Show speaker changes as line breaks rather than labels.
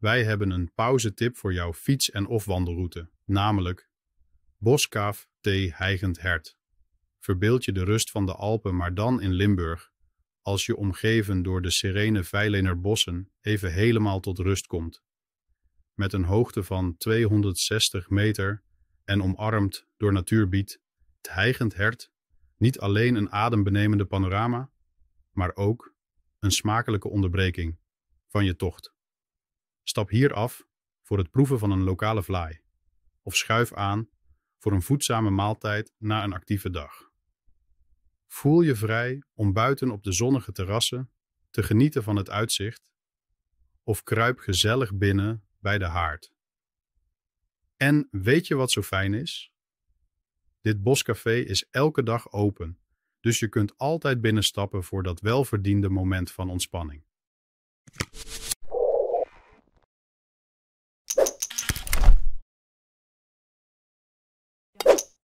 Wij hebben een pauzetip voor jouw fiets- en of wandelroute, namelijk Boskaaf T. Heigend Hert. Verbeeld je de rust van de Alpen, maar dan in Limburg, als je omgeven door de serene Veilener bossen even helemaal tot rust komt. Met een hoogte van 260 meter en omarmd door natuur biedt het Heigend Hert niet alleen een adembenemende panorama, maar ook een smakelijke onderbreking van je tocht. Stap hier af voor het proeven van een lokale vlaai. Of schuif aan voor een voedzame maaltijd na een actieve dag. Voel je vrij om buiten op de zonnige terrassen te genieten van het uitzicht of kruip gezellig binnen bij de haard. En weet je wat zo fijn is? Dit boscafé is elke dag open, dus je kunt altijd binnenstappen voor dat welverdiende moment van ontspanning.